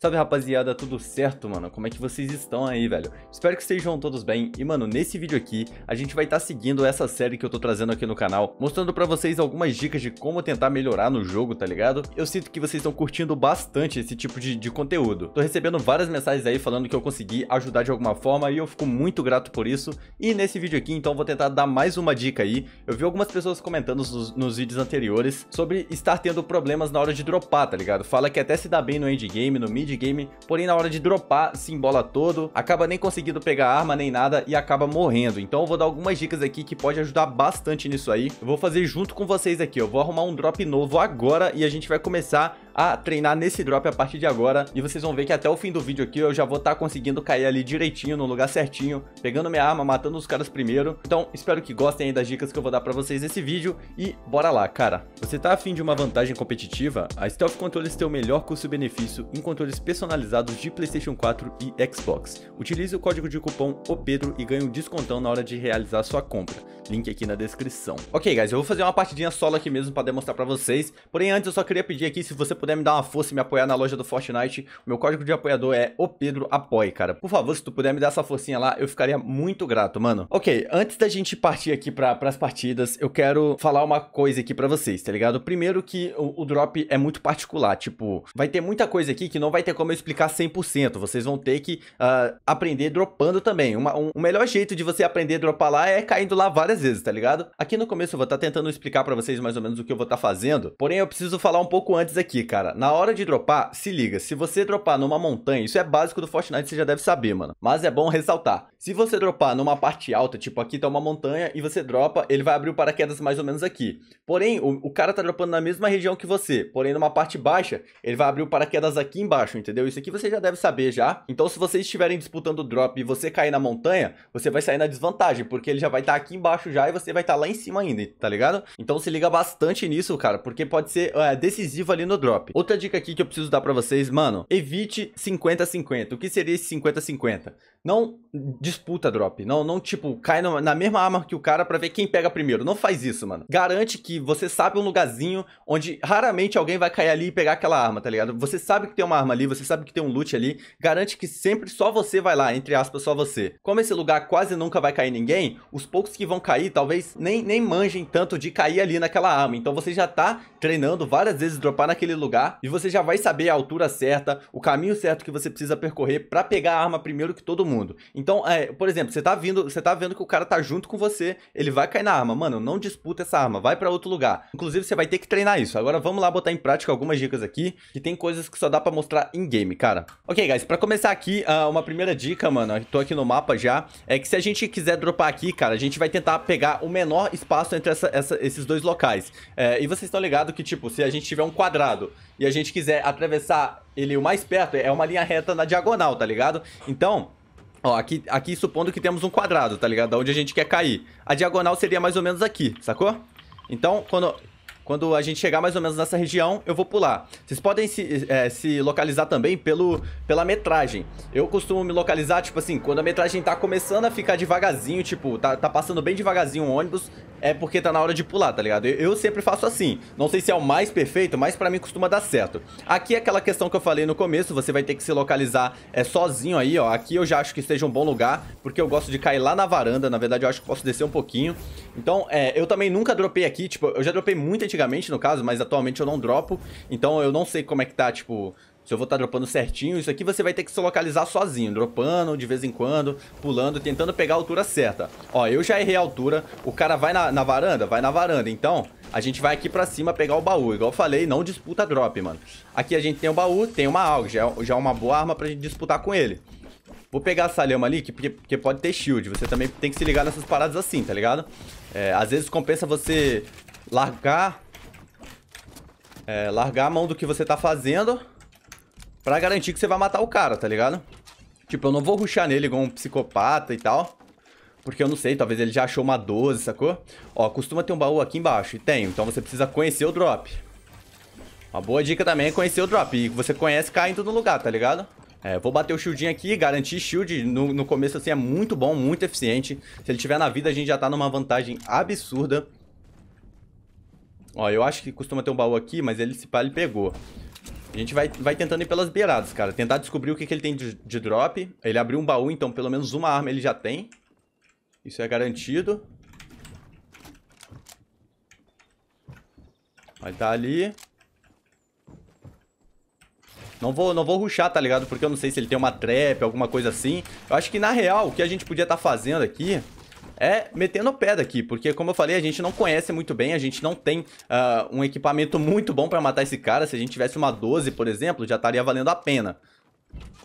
Salve rapaziada, tudo certo, mano? Como é que vocês estão aí, velho? Espero que estejam todos bem e, mano, nesse vídeo aqui a gente vai estar tá seguindo essa série que eu tô trazendo aqui no canal, mostrando pra vocês algumas dicas de como tentar melhorar no jogo, tá ligado? Eu sinto que vocês estão curtindo bastante esse tipo de, de conteúdo. Tô recebendo várias mensagens aí falando que eu consegui ajudar de alguma forma e eu fico muito grato por isso. E nesse vídeo aqui, então, vou tentar dar mais uma dica aí. Eu vi algumas pessoas comentando nos, nos vídeos anteriores sobre estar tendo problemas na hora de dropar, tá ligado? Fala que até se dá bem no endgame, no mid, mid-game, porém na hora de dropar se embola todo, acaba nem conseguindo pegar arma nem nada e acaba morrendo. Então eu vou dar algumas dicas aqui que pode ajudar bastante nisso aí. Eu vou fazer junto com vocês aqui, eu vou arrumar um drop novo agora e a gente vai começar a treinar nesse drop a partir de agora. E vocês vão ver que até o fim do vídeo aqui eu já vou estar tá conseguindo cair ali direitinho, no lugar certinho, pegando minha arma, matando os caras primeiro. Então, espero que gostem aí das dicas que eu vou dar pra vocês nesse vídeo e bora lá, cara. Você tá afim de uma vantagem competitiva? A Stealth Controllers tem o melhor custo-benefício em controles personalizados de PlayStation 4 e Xbox. Utilize o código de cupom OPEDRO e ganhe um descontão na hora de realizar sua compra. Link aqui na descrição. Ok, guys, eu vou fazer uma partidinha solo aqui mesmo pra demonstrar pra vocês. Porém, antes eu só queria pedir aqui se você puder puder me dar uma força e me apoiar na loja do Fortnite, o meu código de apoiador é o Pedro Apoie, cara. Por favor, se tu puder me dar essa forcinha lá, eu ficaria muito grato, mano. Ok, antes da gente partir aqui pra, pras partidas, eu quero falar uma coisa aqui pra vocês, tá ligado? Primeiro que o, o drop é muito particular, tipo, vai ter muita coisa aqui que não vai ter como eu explicar 100%, vocês vão ter que uh, aprender dropando também. Uma, um, o melhor jeito de você aprender a dropar lá é caindo lá várias vezes, tá ligado? Aqui no começo eu vou estar tá tentando explicar pra vocês mais ou menos o que eu vou estar tá fazendo, porém eu preciso falar um pouco antes aqui, cara. Na hora de dropar, se liga, se você dropar numa montanha, isso é básico do Fortnite, você já deve saber, mano. Mas é bom ressaltar. Se você dropar numa parte alta, tipo aqui tá uma montanha e você dropa, ele vai abrir o paraquedas mais ou menos aqui. Porém, o, o cara tá dropando na mesma região que você, porém numa parte baixa, ele vai abrir o paraquedas aqui embaixo, entendeu? Isso aqui você já deve saber já. Então se vocês estiverem disputando o drop e você cair na montanha, você vai sair na desvantagem, porque ele já vai estar tá aqui embaixo já e você vai estar tá lá em cima ainda, tá ligado? Então se liga bastante nisso, cara, porque pode ser é, decisivo ali no drop. Shop. Outra dica aqui que eu preciso dar para vocês, mano, evite 50-50. O que seria esse 50-50? Não disputa drop. Não, não tipo, cai na mesma arma que o cara para ver quem pega primeiro. Não faz isso, mano. Garante que você sabe um lugarzinho onde raramente alguém vai cair ali e pegar aquela arma, tá ligado? Você sabe que tem uma arma ali, você sabe que tem um loot ali. Garante que sempre só você vai lá, entre aspas, só você. Como esse lugar quase nunca vai cair ninguém, os poucos que vão cair talvez nem, nem manjem tanto de cair ali naquela arma. Então você já tá treinando várias vezes dropar naquele lugar e você já vai saber a altura certa, o caminho certo que você precisa percorrer para pegar a arma primeiro que todo mundo mundo. Então, é, por exemplo, você tá vindo, você tá vendo que o cara tá junto com você, ele vai cair na arma. Mano, não disputa essa arma, vai para outro lugar. Inclusive, você vai ter que treinar isso. Agora vamos lá botar em prática algumas dicas aqui, que tem coisas que só dá para mostrar em game, cara. OK, guys, para começar aqui, ah, uma primeira dica, mano, eu tô aqui no mapa já, é que se a gente quiser dropar aqui, cara, a gente vai tentar pegar o menor espaço entre essa, essa, esses dois locais. É, e vocês estão ligados que, tipo, se a gente tiver um quadrado e a gente quiser atravessar ele o mais perto, é uma linha reta na diagonal, tá ligado? Então, Ó, aqui, aqui supondo que temos um quadrado, tá ligado? Da onde a gente quer cair. A diagonal seria mais ou menos aqui, sacou? Então, quando quando a gente chegar mais ou menos nessa região, eu vou pular. Vocês podem se, é, se localizar também pelo, pela metragem. Eu costumo me localizar, tipo assim, quando a metragem tá começando a ficar devagarzinho, tipo, tá, tá passando bem devagarzinho o ônibus, é porque tá na hora de pular, tá ligado? Eu, eu sempre faço assim. Não sei se é o mais perfeito, mas para mim costuma dar certo. Aqui é aquela questão que eu falei no começo, você vai ter que se localizar é, sozinho aí, ó. Aqui eu já acho que esteja um bom lugar, porque eu gosto de cair lá na varanda. Na verdade, eu acho que posso descer um pouquinho. Então, é, eu também nunca dropei aqui, tipo, eu já dropei muito antigamente antigamente no caso, mas atualmente eu não dropo, então eu não sei como é que tá, tipo, se eu vou estar tá dropando certinho, isso aqui você vai ter que se localizar sozinho, dropando de vez em quando, pulando, tentando pegar a altura certa. Ó, eu já errei a altura, o cara vai na, na varanda? Vai na varanda, então a gente vai aqui pra cima pegar o baú, igual eu falei, não disputa drop, mano. Aqui a gente tem o baú, tem uma AUG, já, é, já é uma boa arma pra gente disputar com ele. Vou pegar essa lhama ali, que, porque pode ter shield, você também tem que se ligar nessas paradas assim, tá ligado? É, às vezes compensa você largar é, largar a mão do que você tá fazendo pra garantir que você vai matar o cara, tá ligado? Tipo, eu não vou ruxar nele igual um psicopata e tal. Porque eu não sei, talvez ele já achou uma 12, sacou? Ó, costuma ter um baú aqui embaixo. E tem, então você precisa conhecer o drop. Uma boa dica também é conhecer o drop. E você conhece, cai em todo lugar, tá ligado? É, vou bater o shieldinho aqui, garantir shield no, no começo assim é muito bom, muito eficiente. Se ele tiver na vida, a gente já tá numa vantagem absurda. Ó, eu acho que costuma ter um baú aqui, mas ele se pá, ele pegou. A gente vai, vai tentando ir pelas beiradas, cara. Tentar descobrir o que, que ele tem de, de drop. Ele abriu um baú, então pelo menos uma arma ele já tem. Isso é garantido. vai tá ali. Não vou, não vou ruxar, tá ligado? Porque eu não sei se ele tem uma trap, alguma coisa assim. Eu acho que, na real, o que a gente podia estar tá fazendo aqui é metendo o pé daqui, porque como eu falei, a gente não conhece muito bem, a gente não tem uh, um equipamento muito bom pra matar esse cara. Se a gente tivesse uma 12, por exemplo, já estaria valendo a pena.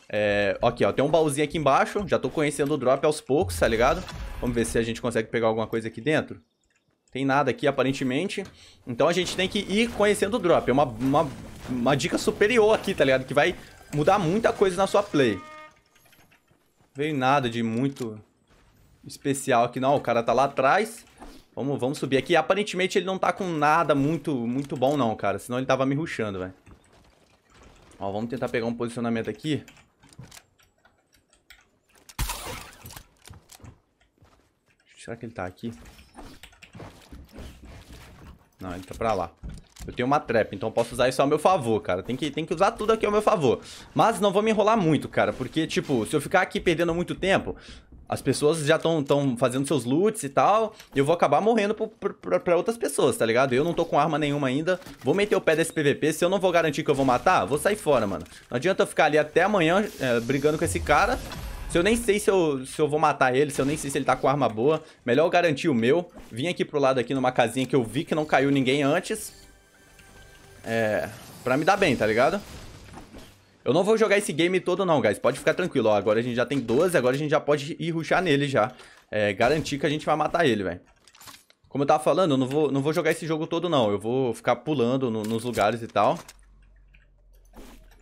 É, ó, tem um baúzinho aqui embaixo, já tô conhecendo o drop aos poucos, tá ligado? Vamos ver se a gente consegue pegar alguma coisa aqui dentro. Tem nada aqui, aparentemente. Então a gente tem que ir conhecendo o drop. É uma, uma, uma dica superior aqui, tá ligado? Que vai mudar muita coisa na sua play. Veio nada de muito especial aqui, não. O cara tá lá atrás. Vamos, vamos subir aqui. Aparentemente ele não tá com nada muito, muito bom não, cara. Senão ele tava me ruxando, velho. Ó, vamos tentar pegar um posicionamento aqui. Será que ele tá aqui? Não, ele tá pra lá. Eu tenho uma trap, então posso usar isso ao meu favor, cara. Tem que, tem que usar tudo aqui ao meu favor. Mas não vou me enrolar muito, cara, porque, tipo, se eu ficar aqui perdendo muito tempo, as pessoas já estão fazendo seus loots e tal. E eu vou acabar morrendo para outras pessoas, tá ligado? Eu não tô com arma nenhuma ainda. Vou meter o pé desse PVP. Se eu não vou garantir que eu vou matar, vou sair fora, mano. Não adianta eu ficar ali até amanhã é, brigando com esse cara. Se eu nem sei se eu, se eu vou matar ele, se eu nem sei se ele tá com arma boa. Melhor eu garantir o meu. Vim aqui pro lado aqui numa casinha que eu vi que não caiu ninguém antes. É... Pra me dar bem, tá ligado? Eu não vou jogar esse game todo não, guys. Pode ficar tranquilo, ó. Agora a gente já tem 12, agora a gente já pode ir ruxar nele já. É, garantir que a gente vai matar ele, velho. Como eu tava falando, eu não vou, não vou jogar esse jogo todo não. Eu vou ficar pulando no, nos lugares e tal.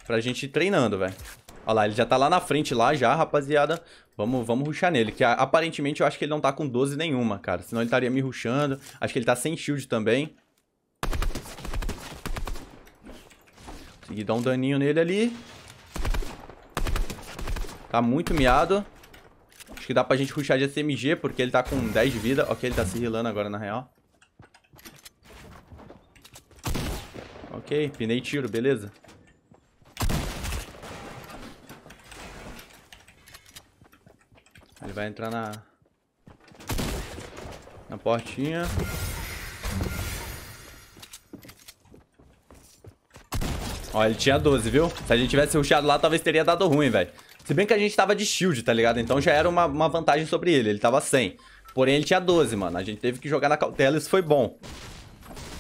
Pra gente ir treinando, velho. Olha lá, ele já tá lá na frente lá já, rapaziada. Vamos, vamos ruxar nele, que aparentemente eu acho que ele não tá com 12 nenhuma, cara. Senão ele estaria me ruxando. Acho que ele tá sem shield também. Consegui dar um daninho nele ali. Tá muito miado. Acho que dá pra gente ruxar de SMG, porque ele tá com 10 de vida. Ok, ele tá se rilando agora, na real. Ok, pinei tiro, beleza. Ele vai entrar na... Na portinha. Ó, ele tinha 12, viu? Se a gente tivesse rushado lá, talvez teria dado ruim, velho. Se bem que a gente tava de shield, tá ligado? Então já era uma, uma vantagem sobre ele. Ele tava 100. Porém, ele tinha 12, mano. A gente teve que jogar na cautela, isso foi bom.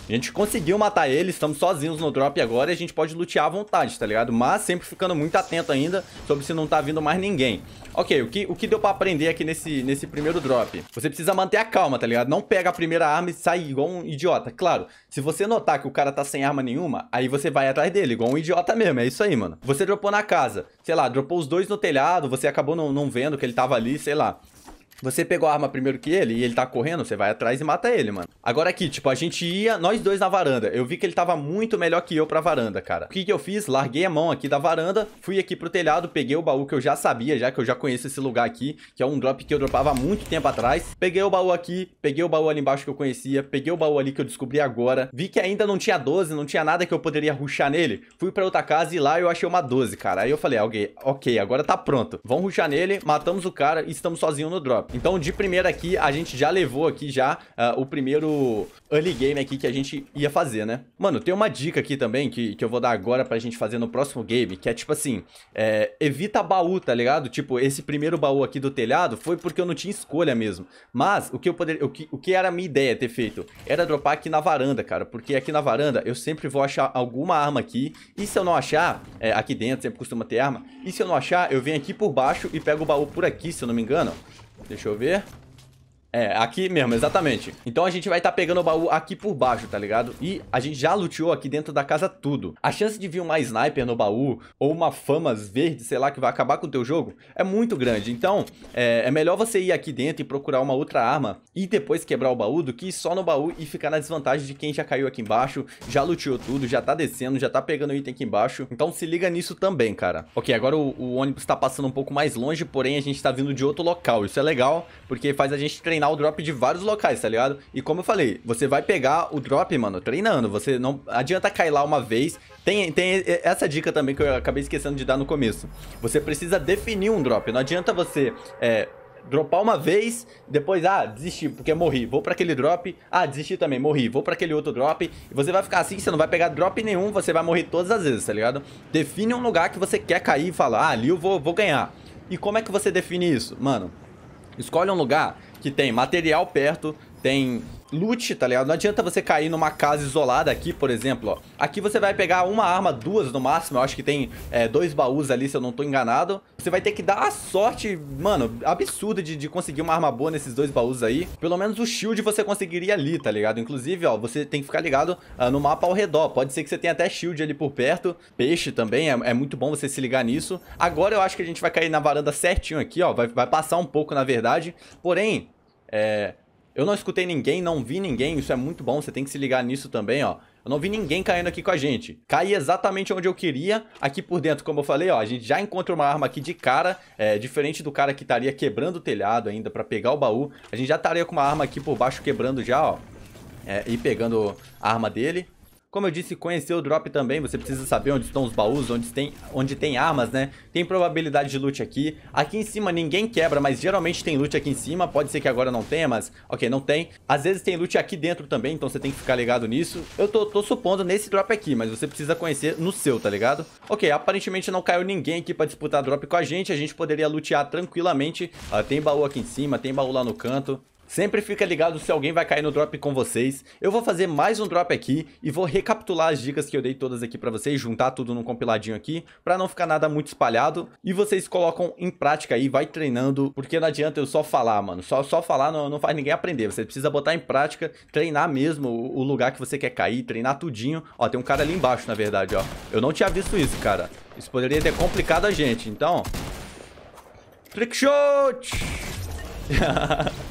A gente conseguiu matar ele, estamos sozinhos no drop agora e a gente pode lutear à vontade, tá ligado? Mas sempre ficando muito atento ainda sobre se não tá vindo mais ninguém. Ok, o que, o que deu pra aprender aqui nesse, nesse primeiro drop? Você precisa manter a calma, tá ligado? Não pega a primeira arma e sai igual um idiota. Claro, se você notar que o cara tá sem arma nenhuma, aí você vai atrás dele, igual um idiota mesmo, é isso aí, mano. Você dropou na casa, sei lá, dropou os dois no telhado, você acabou não, não vendo que ele tava ali, sei lá. Você pegou a arma primeiro que ele e ele tá correndo, você vai atrás e mata ele, mano. Agora aqui, tipo, a gente ia, nós dois na varanda. Eu vi que ele tava muito melhor que eu pra varanda, cara. O que que eu fiz? Larguei a mão aqui da varanda, fui aqui pro telhado, peguei o baú que eu já sabia, já que eu já conheço esse lugar aqui, que é um drop que eu dropava há muito tempo atrás. Peguei o baú aqui, peguei o baú ali embaixo que eu conhecia, peguei o baú ali que eu descobri agora. Vi que ainda não tinha 12, não tinha nada que eu poderia ruxar nele. Fui pra outra casa e lá eu achei uma 12, cara. Aí eu falei, ah, ok, ok, agora tá pronto. Vamos ruxar nele, matamos o cara e estamos sozinhos no drop. Então, de primeira aqui, a gente já levou aqui já uh, o primeiro early game aqui que a gente ia fazer, né? Mano, tem uma dica aqui também que, que eu vou dar agora pra gente fazer no próximo game, que é tipo assim, é, evita baú, tá ligado? Tipo, esse primeiro baú aqui do telhado foi porque eu não tinha escolha mesmo. Mas, o que eu poderia... O que, o que era a minha ideia ter feito? Era dropar aqui na varanda, cara, porque aqui na varanda eu sempre vou achar alguma arma aqui, e se eu não achar, é, aqui dentro sempre costuma ter arma, e se eu não achar, eu venho aqui por baixo e pego o baú por aqui, se eu não me engano, Deixa eu ver. É, aqui mesmo, exatamente. Então a gente vai estar tá pegando o baú aqui por baixo, tá ligado? E a gente já luteou aqui dentro da casa tudo. A chance de vir uma sniper no baú ou uma famas verde, sei lá, que vai acabar com o teu jogo, é muito grande. Então, é, é melhor você ir aqui dentro e procurar uma outra arma e depois quebrar o baú do que ir só no baú e ficar na desvantagem de quem já caiu aqui embaixo, já luteou tudo, já tá descendo, já tá pegando item aqui embaixo. Então se liga nisso também, cara. Ok, agora o, o ônibus tá passando um pouco mais longe, porém a gente tá vindo de outro local. Isso é legal, porque faz a gente treinar treinar o drop de vários locais, tá ligado? E como eu falei, você vai pegar o drop, mano, treinando. Você não adianta cair lá uma vez. Tem, tem essa dica também que eu acabei esquecendo de dar no começo. Você precisa definir um drop. Não adianta você é, dropar uma vez, depois, ah, desisti, porque morri, vou para aquele drop, ah, desisti também, morri, vou para aquele outro drop, e você vai ficar assim, você não vai pegar drop nenhum, você vai morrer todas as vezes, tá ligado? Define um lugar que você quer cair e fala, ah, ali eu vou, vou ganhar. E como é que você define isso? Mano, Escolhe um lugar que tem material perto, tem lute, tá ligado? Não adianta você cair numa casa isolada aqui, por exemplo, ó. Aqui você vai pegar uma arma, duas no máximo. Eu acho que tem é, dois baús ali, se eu não tô enganado. Você vai ter que dar a sorte, mano, absurda de, de conseguir uma arma boa nesses dois baús aí. Pelo menos o shield você conseguiria ali, tá ligado? Inclusive, ó, você tem que ficar ligado uh, no mapa ao redor. Pode ser que você tenha até shield ali por perto. Peixe também, é, é, muito bom você se ligar nisso. Agora eu acho que a gente vai cair na varanda certinho aqui, ó. Vai, vai passar um pouco, na verdade. Porém, é... Eu não escutei ninguém, não vi ninguém, isso é muito bom, você tem que se ligar nisso também, ó. Eu não vi ninguém caindo aqui com a gente. Caí exatamente onde eu queria, aqui por dentro, como eu falei, ó, a gente já encontra uma arma aqui de cara, é, diferente do cara que estaria quebrando o telhado ainda pra pegar o baú, a gente já estaria com uma arma aqui por baixo quebrando já, ó, é, e pegando a arma dele. Como eu disse, conhecer o drop também, você precisa saber onde estão os baús, onde tem, onde tem armas, né? Tem probabilidade de loot aqui. Aqui em cima ninguém quebra, mas geralmente tem loot aqui em cima. Pode ser que agora não tenha, mas ok, não tem. Às vezes tem loot aqui dentro também, então você tem que ficar ligado nisso. Eu tô, tô supondo nesse drop aqui, mas você precisa conhecer no seu, tá ligado? Ok, aparentemente não caiu ninguém aqui pra disputar drop com a gente. A gente poderia lutear tranquilamente. Uh, tem baú aqui em cima, tem baú lá no canto. Sempre fica ligado se alguém vai cair no drop com vocês. Eu vou fazer mais um drop aqui e vou recapitular as dicas que eu dei todas aqui pra vocês, juntar tudo num compiladinho aqui, pra não ficar nada muito espalhado. E vocês colocam em prática aí, vai treinando, porque não adianta eu só falar, mano. Só, só falar não, não faz ninguém aprender. Você precisa botar em prática, treinar mesmo o lugar que você quer cair, treinar tudinho. Ó, tem um cara ali embaixo, na verdade, ó. Eu não tinha visto isso, cara. Isso poderia ter complicado a gente, então... Trickshot!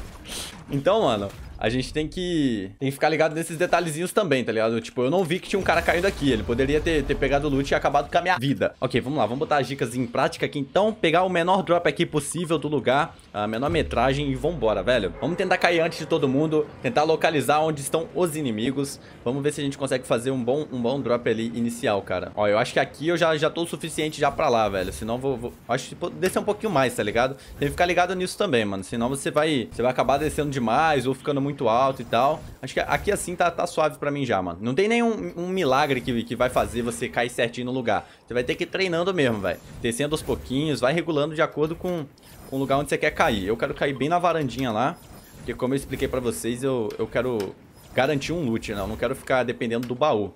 Então, mano, a gente tem que, tem que ficar ligado nesses detalhezinhos também, tá ligado? Tipo, eu não vi que tinha um cara caindo aqui. Ele poderia ter, ter pegado o loot e acabado com a minha vida. Ok, vamos lá. Vamos botar as dicas em prática aqui, então. Pegar o menor drop aqui possível do lugar, a menor metragem e vambora, velho. Vamos tentar cair antes de todo mundo, tentar localizar onde estão os inimigos. Vamos ver se a gente consegue fazer um bom, um bom drop ali inicial, cara. Ó, eu acho que aqui eu já, já tô o suficiente já pra lá, velho. Senão vou... vou... Acho que descer um pouquinho mais, tá ligado? Tem que ficar ligado nisso também, mano. Senão você vai, você vai acabar descendo demais ou ficando muito muito alto e tal. Acho que aqui assim tá, tá suave pra mim já, mano. Não tem nenhum um milagre que, que vai fazer você cair certinho no lugar. Você vai ter que ir treinando mesmo, velho. Descendo aos pouquinhos, vai regulando de acordo com, com o lugar onde você quer cair. Eu quero cair bem na varandinha lá. Porque como eu expliquei pra vocês, eu, eu quero garantir um loot, não. Não quero ficar dependendo do baú.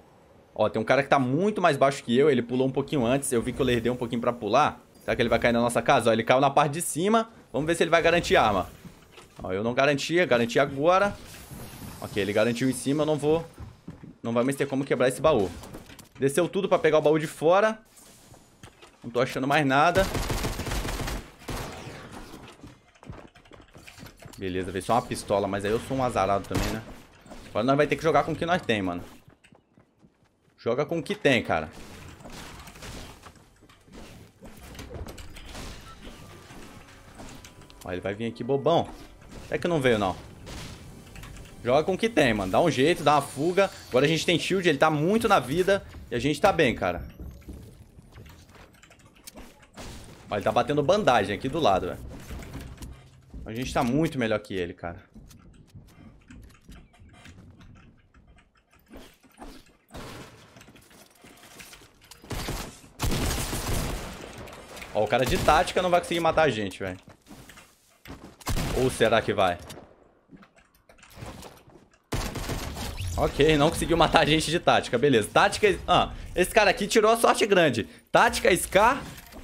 Ó, tem um cara que tá muito mais baixo que eu. Ele pulou um pouquinho antes. Eu vi que eu lerdei um pouquinho pra pular. Será que ele vai cair na nossa casa? Ó, ele caiu na parte de cima. Vamos ver se ele vai garantir arma. Ó, eu não garantia, garanti agora. Ok, ele garantiu em cima, eu não vou... Não vai mais ter como quebrar esse baú. Desceu tudo pra pegar o baú de fora. Não tô achando mais nada. Beleza, veio só uma pistola, mas aí eu sou um azarado também, né? Agora nós vai ter que jogar com o que nós tem, mano. Joga com o que tem, cara. Ó, ele vai vir aqui bobão. É que não veio, não. Joga com o que tem, mano. Dá um jeito, dá uma fuga. Agora a gente tem shield, ele tá muito na vida. E a gente tá bem, cara. Ó, ele tá batendo bandagem aqui do lado, velho. A gente tá muito melhor que ele, cara. Ó, o cara de tática não vai conseguir matar a gente, velho. Ou será que vai? Ok, não conseguiu matar a gente de tática, beleza. Tática... Ah, esse cara aqui tirou a sorte grande. Tática Scar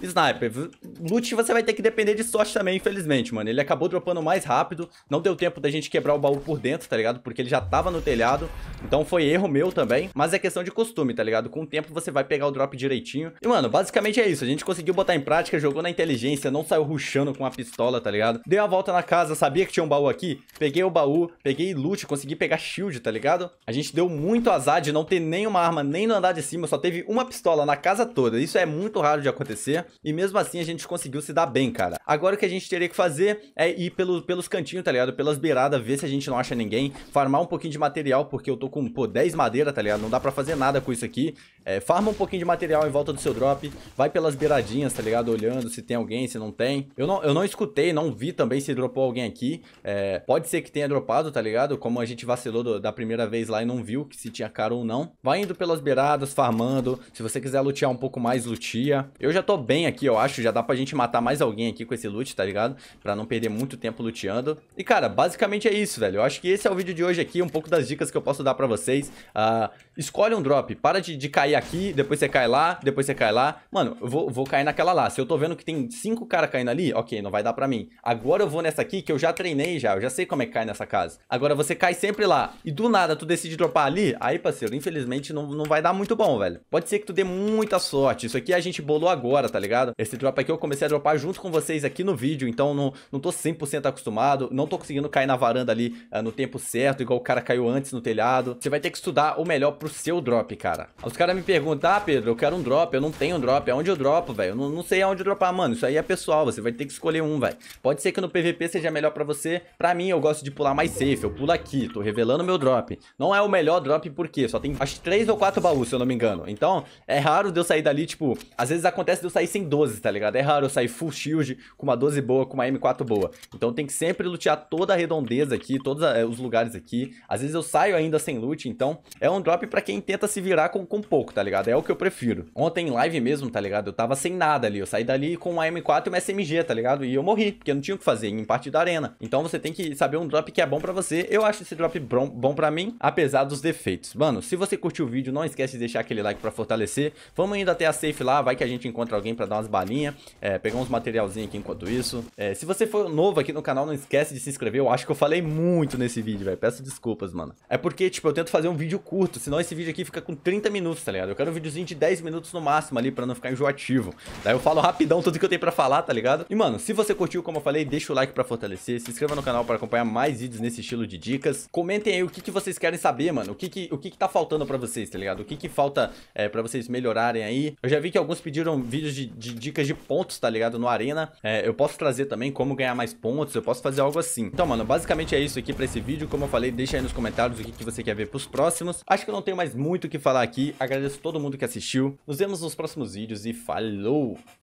Sniper, loot você vai ter que depender de sorte também, infelizmente, mano. Ele acabou dropando mais rápido, não deu tempo da gente quebrar o baú por dentro, tá ligado? Porque ele já tava no telhado, então foi erro meu também. Mas é questão de costume, tá ligado? Com o tempo você vai pegar o drop direitinho. E, mano, basicamente é isso. A gente conseguiu botar em prática, jogou na inteligência, não saiu ruxando com a pistola, tá ligado? Dei a volta na casa, sabia que tinha um baú aqui, peguei o baú, peguei loot, consegui pegar shield, tá ligado? A gente deu muito azar de não ter nenhuma arma nem no andar de cima, só teve uma pistola na casa toda. Isso é muito raro de acontecer. E mesmo assim a gente conseguiu se dar bem, cara. Agora o que a gente teria que fazer é ir pelo, pelos cantinhos, tá ligado? Pelas beiradas, ver se a gente não acha ninguém. Farmar um pouquinho de material, porque eu tô com, pô, 10 madeira, tá ligado? Não dá pra fazer nada com isso aqui. É, farma um pouquinho de material em volta do seu drop. Vai pelas beiradinhas, tá ligado? Olhando se tem alguém, se não tem. Eu não, eu não escutei, não vi também se dropou alguém aqui. É, pode ser que tenha dropado, tá ligado? Como a gente vacilou do, da primeira vez lá e não viu que se tinha cara ou não. Vai indo pelas beiradas, farmando. Se você quiser lutear um pouco mais, luteia. Eu já tô bem bem aqui, eu acho. Já dá pra gente matar mais alguém aqui com esse loot, tá ligado? Pra não perder muito tempo luteando. E, cara, basicamente é isso, velho. Eu acho que esse é o vídeo de hoje aqui, um pouco das dicas que eu posso dar pra vocês. Uh, escolhe um drop. Para de, de cair aqui, depois você cai lá, depois você cai lá. Mano, eu vou, vou cair naquela lá. Se eu tô vendo que tem cinco caras caindo ali, ok, não vai dar pra mim. Agora eu vou nessa aqui, que eu já treinei já, eu já sei como é que cai nessa casa. Agora você cai sempre lá, e do nada tu decide dropar ali, aí, parceiro, infelizmente não, não vai dar muito bom, velho. Pode ser que tu dê muita sorte. Isso aqui a gente bolou agora, tá ligado? ligado? Esse drop aqui eu comecei a dropar junto com vocês aqui no vídeo, então não, não tô 100% acostumado, não tô conseguindo cair na varanda ali uh, no tempo certo, igual o cara caiu antes no telhado. Você vai ter que estudar o melhor pro seu drop, cara. Os caras me perguntam, ah, Pedro, eu quero um drop, eu não tenho um drop, aonde eu dropo, velho? Eu não, não sei aonde dropar, mano, isso aí é pessoal, você vai ter que escolher um, velho. Pode ser que no PVP seja melhor pra você, pra mim eu gosto de pular mais safe, eu pulo aqui, tô revelando meu drop. Não é o melhor drop porque só tem acho três ou quatro baús, se eu não me engano. Então, é raro de eu sair dali, tipo, às vezes acontece de eu sair sem tem 12, tá ligado? É raro eu sair full shield com uma 12 boa, com uma M4 boa. Então tem que sempre lutear toda a redondeza aqui, todos eh, os lugares aqui. Às vezes eu saio ainda sem loot, então é um drop pra quem tenta se virar com, com pouco, tá ligado? É o que eu prefiro. Ontem em live mesmo, tá ligado? Eu tava sem nada ali, eu saí dali com uma M4 e uma SMG, tá ligado? E eu morri, porque eu não tinha o que fazer, em parte da arena. Então você tem que saber um drop que é bom pra você. Eu acho esse drop bom, bom pra mim, apesar dos defeitos. Mano, se você curtiu o vídeo, não esquece de deixar aquele like pra fortalecer. Vamos indo até a safe lá, vai que a gente encontra alguém pra dar umas balinhas, é, pegar uns materialzinhos aqui enquanto isso. É, se você for novo aqui no canal, não esquece de se inscrever. Eu acho que eu falei muito nesse vídeo, velho. Peço desculpas, mano. É porque, tipo, eu tento fazer um vídeo curto, senão esse vídeo aqui fica com 30 minutos, tá ligado? Eu quero um videozinho de 10 minutos no máximo ali pra não ficar enjoativo. Daí eu falo rapidão tudo que eu tenho pra falar, tá ligado? E, mano, se você curtiu, como eu falei, deixa o like pra fortalecer. Se inscreva no canal pra acompanhar mais vídeos nesse estilo de dicas. Comentem aí o que, que vocês querem saber, mano. O que, que, o que, que tá faltando pra vocês, tá ligado? O que, que falta é, pra vocês melhorarem aí. Eu já vi que alguns pediram vídeos de de dicas de pontos, tá ligado? No Arena. É, eu posso trazer também como ganhar mais pontos, eu posso fazer algo assim. Então, mano, basicamente é isso aqui pra esse vídeo. Como eu falei, deixa aí nos comentários o que, que você quer ver pros próximos. Acho que eu não tenho mais muito o que falar aqui. Agradeço todo mundo que assistiu. Nos vemos nos próximos vídeos e falou!